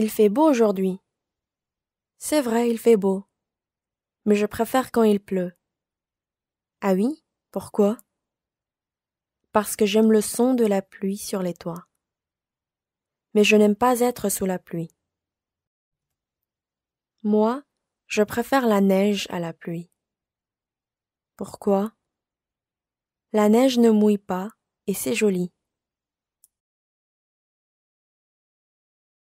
Il fait beau aujourd'hui. C'est vrai, il fait beau. Mais je préfère quand il pleut. Ah oui? Pourquoi? Parce que j'aime le son de la pluie sur les toits. Mais je n'aime pas être sous la pluie. Moi, je préfère la neige à la pluie. Pourquoi? La neige ne mouille pas et c'est joli.